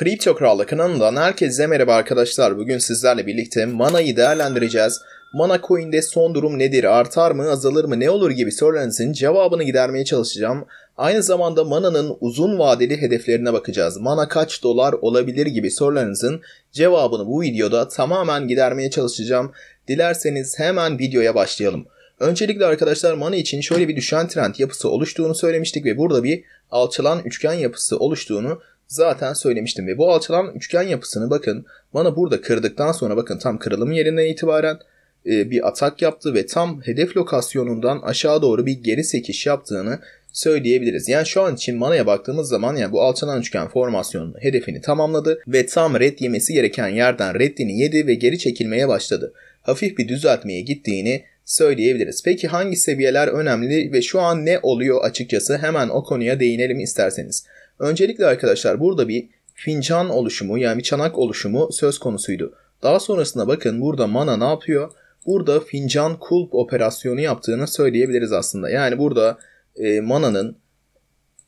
Kripto Kral'la kanalından herkese merhaba arkadaşlar. Bugün sizlerle birlikte Mana'yı değerlendireceğiz. Mana Coin'de son durum nedir? Artar mı, azalır mı, ne olur gibi sorularınızın cevabını gidermeye çalışacağım. Aynı zamanda Mana'nın uzun vadeli hedeflerine bakacağız. Mana kaç dolar olabilir gibi sorularınızın cevabını bu videoda tamamen gidermeye çalışacağım. Dilerseniz hemen videoya başlayalım. Öncelikle arkadaşlar Mana için şöyle bir düşen trend yapısı oluştuğunu söylemiştik ve burada bir alçalan üçgen yapısı oluştuğunu zaten söylemiştim ve bu alçalan üçgen yapısını bakın bana burada kırdıktan sonra bakın tam kırılım yerinden itibaren e, bir atak yaptı ve tam hedef lokasyonundan aşağı doğru bir geri sekiş yaptığını söyleyebiliriz. Yani şu an için manaya baktığımız zaman yani bu alçalan üçgen formasyonunun hedefini tamamladı ve tam red yemesi gereken yerden reddini yedi ve geri çekilmeye başladı. Hafif bir düzeltmeye gittiğini söyleyebiliriz. Peki hangi seviyeler önemli ve şu an ne oluyor açıkçası hemen o konuya değinelim isterseniz. Öncelikle arkadaşlar burada bir fincan oluşumu yani çanak oluşumu söz konusuydu. Daha sonrasında bakın burada mana ne yapıyor? Burada fincan kulp operasyonu yaptığını söyleyebiliriz aslında. Yani burada e, mananın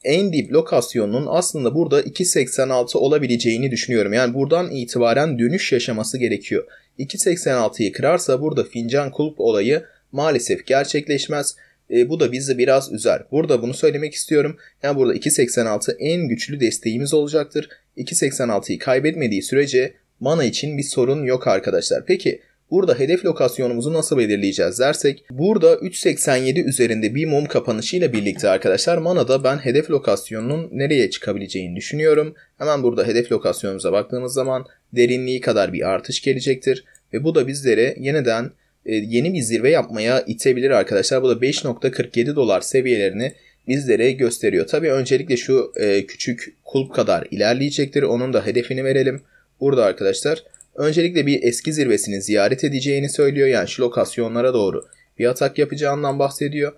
en dip lokasyonunun aslında burada 2.86 olabileceğini düşünüyorum. Yani buradan itibaren dönüş yaşaması gerekiyor. 2.86'yı kırarsa burada fincan kulp olayı maalesef gerçekleşmez. E, bu da bizi biraz üzer. Burada bunu söylemek istiyorum. Yani burada 2.86 en güçlü desteğimiz olacaktır. 2.86'yı kaybetmediği sürece mana için bir sorun yok arkadaşlar. Peki Burada hedef lokasyonumuzu nasıl belirleyeceğiz dersek burada 3.87 üzerinde bir mum kapanışıyla birlikte arkadaşlar manada ben hedef lokasyonunun nereye çıkabileceğini düşünüyorum. Hemen burada hedef lokasyonumuza baktığımız zaman derinliği kadar bir artış gelecektir ve bu da bizlere yeniden e, yeni bir zirve yapmaya itebilir arkadaşlar. Bu da 5.47 dolar seviyelerini bizlere gösteriyor. Tabi öncelikle şu e, küçük kulp kadar ilerleyecektir. Onun da hedefini verelim. Burada arkadaşlar öncelikle bir eski zirvesini ziyaret edeceğini söylüyor. Yani şu lokasyonlara doğru bir atak yapacağından bahsediyor.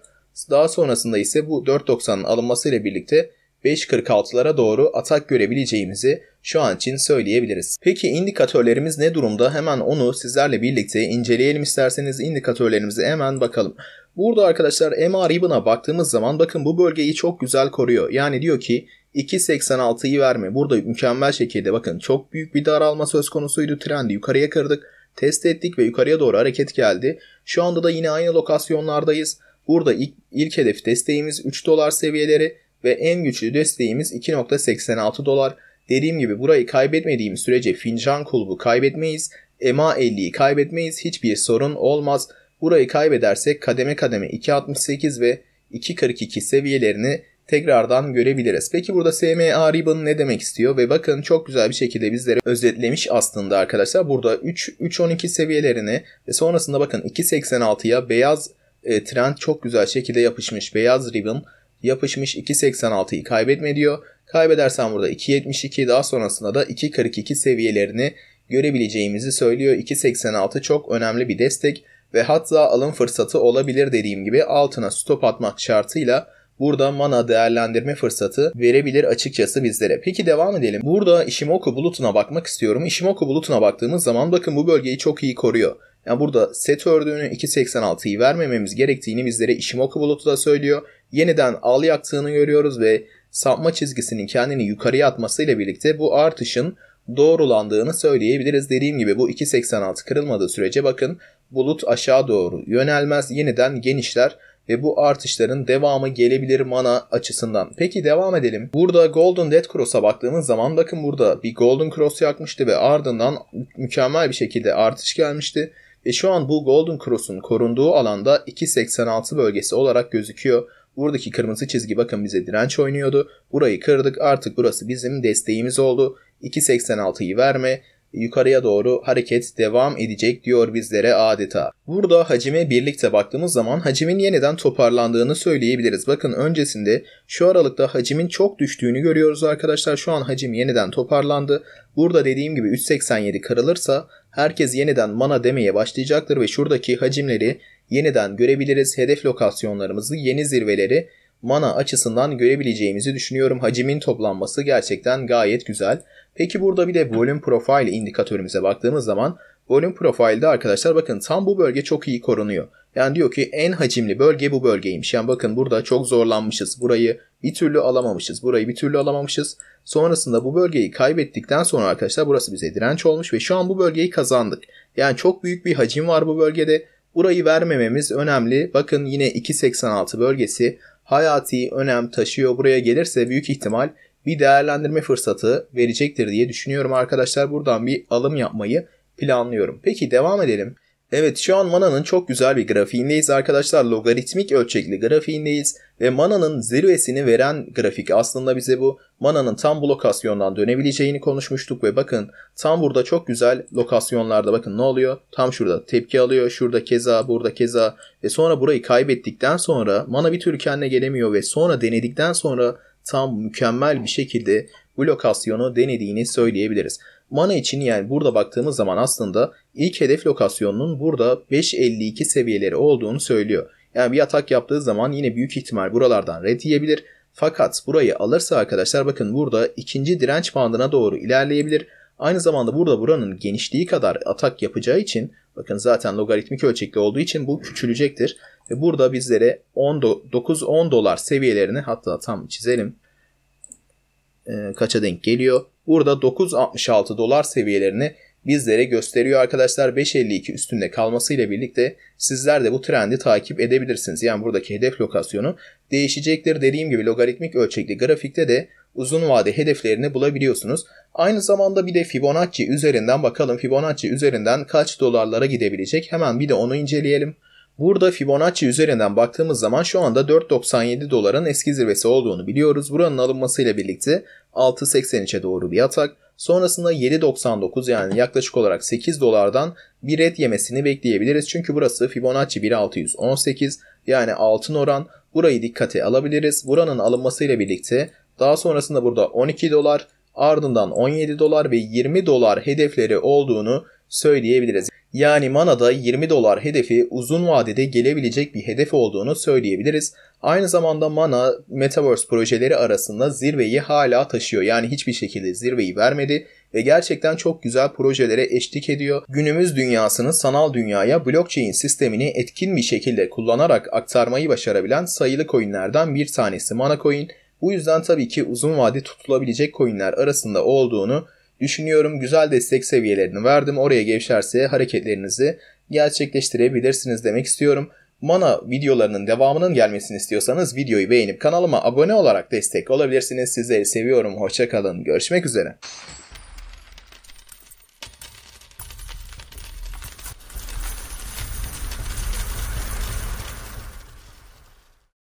Daha sonrasında ise bu 4.90'ın alınmasıyla birlikte 5.46'lara doğru atak görebileceğimizi şu an için söyleyebiliriz. Peki indikatörlerimiz ne durumda? Hemen onu sizlerle birlikte inceleyelim isterseniz indikatörlerimizi hemen bakalım. Burada arkadaşlar MA Ribbon'a baktığımız zaman bakın bu bölgeyi çok güzel koruyor. Yani diyor ki 2.86'yı verme. Burada mükemmel şekilde bakın çok büyük bir daralma söz konusuydu. Trendi yukarıya kırdık. Test ettik ve yukarıya doğru hareket geldi. Şu anda da yine aynı lokasyonlardayız. Burada ilk, ilk hedef desteğimiz 3 dolar seviyeleri ve en güçlü desteğimiz 2.86 dolar. Dediğim gibi burayı kaybetmediğim sürece fincan kulbu kaybetmeyiz. EMA 50'yi kaybetmeyiz. Hiçbir sorun olmaz. Burayı kaybedersek kademe kademe 2.68 ve 2.42 seviyelerini tekrardan görebiliriz. Peki burada SMA ribbon ne demek istiyor ve bakın çok güzel bir şekilde bizlere özetlemiş aslında arkadaşlar. Burada 3 3.12 seviyelerini ve sonrasında bakın 2.86'ya beyaz e, trend çok güzel şekilde yapışmış. Beyaz ribbon yapışmış 2.86'yı kaybetme diyor. Kaybedersen burada 2.72 daha sonrasında da 2.42 seviyelerini görebileceğimizi söylüyor. 2.86 çok önemli bir destek ve hatta alım fırsatı olabilir dediğim gibi altına stop atmak şartıyla burada mana değerlendirme fırsatı verebilir açıkçası bizlere. Peki devam edelim. Burada Ishimoku bulutuna bakmak istiyorum. Ishimoku bulutuna baktığımız zaman bakın bu bölgeyi çok iyi koruyor. Yani burada set ördüğünü 2.86'yı vermememiz gerektiğini bizlere Ishimoku Bulutu da söylüyor. Yeniden al yaktığını görüyoruz ve sapma çizgisinin kendini yukarıya atmasıyla birlikte bu artışın doğrulandığını söyleyebiliriz. Dediğim gibi bu 2.86 kırılmadığı sürece bakın bulut aşağı doğru yönelmez yeniden genişler ve bu artışların devamı gelebilir mana açısından. Peki devam edelim. Burada Golden Dead Cross'a baktığımız zaman bakın burada bir Golden Cross yakmıştı ve ardından mükemmel bir şekilde artış gelmişti ve şu an bu Golden Cross'un korunduğu alanda 2.86 bölgesi olarak gözüküyor. Buradaki kırmızı çizgi bakın bize direnç oynuyordu. Burayı kırdık artık burası bizim desteğimiz oldu. 2.86'yı verme yukarıya doğru hareket devam edecek diyor bizlere adeta. Burada hacime birlikte baktığımız zaman hacimin yeniden toparlandığını söyleyebiliriz. Bakın öncesinde şu aralıkta hacimin çok düştüğünü görüyoruz arkadaşlar. Şu an hacim yeniden toparlandı. Burada dediğim gibi 3.87 kırılırsa herkes yeniden mana demeye başlayacaktır ve şuradaki hacimleri yeniden görebiliriz. Hedef lokasyonlarımızı, yeni zirveleri mana açısından görebileceğimizi düşünüyorum. Hacimin toplanması gerçekten gayet güzel. Peki burada bir de volume profile indikatörümüze baktığımız zaman volume profile'de arkadaşlar bakın tam bu bölge çok iyi korunuyor. Yani diyor ki en hacimli bölge bu bölgeymiş. Yani bakın burada çok zorlanmışız. Burayı bir türlü alamamışız. Burayı bir türlü alamamışız. Sonrasında bu bölgeyi kaybettikten sonra arkadaşlar burası bize direnç olmuş ve şu an bu bölgeyi kazandık. Yani çok büyük bir hacim var bu bölgede. Burayı vermememiz önemli. Bakın yine 2.86 bölgesi hayati önem taşıyor. Buraya gelirse büyük ihtimal bir değerlendirme fırsatı verecektir diye düşünüyorum arkadaşlar. Buradan bir alım yapmayı planlıyorum. Peki devam edelim. Evet şu an mananın çok güzel bir grafiğindeyiz arkadaşlar. Logaritmik ölçekli grafiğindeyiz ve mananın zirvesini veren grafik aslında bize bu. Mananın tam bu lokasyondan dönebileceğini konuşmuştuk ve bakın tam burada çok güzel lokasyonlarda bakın ne oluyor? Tam şurada tepki alıyor. Şurada keza, burada keza ve sonra burayı kaybettikten sonra mana bir türlü kendine gelemiyor ve sonra denedikten sonra tam mükemmel bir şekilde bu lokasyonu denediğini söyleyebiliriz. Mana için yani burada baktığımız zaman aslında ilk hedef lokasyonunun burada 5.52 seviyeleri olduğunu söylüyor. Yani bir atak yaptığı zaman yine büyük ihtimal buralardan red yiyebilir. Fakat burayı alırsa arkadaşlar bakın burada ikinci direnç bandına doğru ilerleyebilir. Aynı zamanda burada buranın genişliği kadar atak yapacağı için bakın zaten logaritmik ölçekli olduğu için bu küçülecektir. Ve burada bizlere 9-10 dolar seviyelerini hatta tam çizelim e, kaça denk geliyor. Burada 9.66 dolar seviyelerini bizlere gösteriyor arkadaşlar. 5.52 üstünde kalmasıyla birlikte sizler de bu trendi takip edebilirsiniz. Yani buradaki hedef lokasyonu değişecektir. Dediğim gibi logaritmik ölçekli grafikte de uzun vade hedeflerini bulabiliyorsunuz. Aynı zamanda bir de Fibonacci üzerinden bakalım Fibonacci üzerinden kaç dolarlara gidebilecek hemen bir de onu inceleyelim. Burada Fibonacci üzerinden baktığımız zaman şu anda 4.97 doların eski zirvesi olduğunu biliyoruz. Buranın alınmasıyla birlikte 6.83'e doğru bir yatak. Sonrasında 7.99 yani yaklaşık olarak 8 dolardan bir red yemesini bekleyebiliriz. Çünkü burası Fibonacci 1618 yani altın oran. Burayı dikkate alabiliriz. Buranın alınmasıyla birlikte daha sonrasında burada 12 dolar ardından 17 dolar ve 20 dolar hedefleri olduğunu söyleyebiliriz. Yani manada 20 dolar hedefi uzun vadede gelebilecek bir hedef olduğunu söyleyebiliriz. Aynı zamanda mana Metaverse projeleri arasında zirveyi hala taşıyor. Yani hiçbir şekilde zirveyi vermedi ve gerçekten çok güzel projelere eşlik ediyor. Günümüz dünyasını sanal dünyaya blockchain sistemini etkin bir şekilde kullanarak aktarmayı başarabilen sayılı coinlerden bir tanesi Mana Coin. Bu yüzden tabii ki uzun vade tutulabilecek coinler arasında olduğunu Düşünüyorum güzel destek seviyelerini verdim. Oraya gevşerse hareketlerinizi gerçekleştirebilirsiniz demek istiyorum. Mana videolarının devamının gelmesini istiyorsanız videoyu beğenip kanalıma abone olarak destek olabilirsiniz. Sizleri seviyorum. Hoşçakalın. Görüşmek üzere.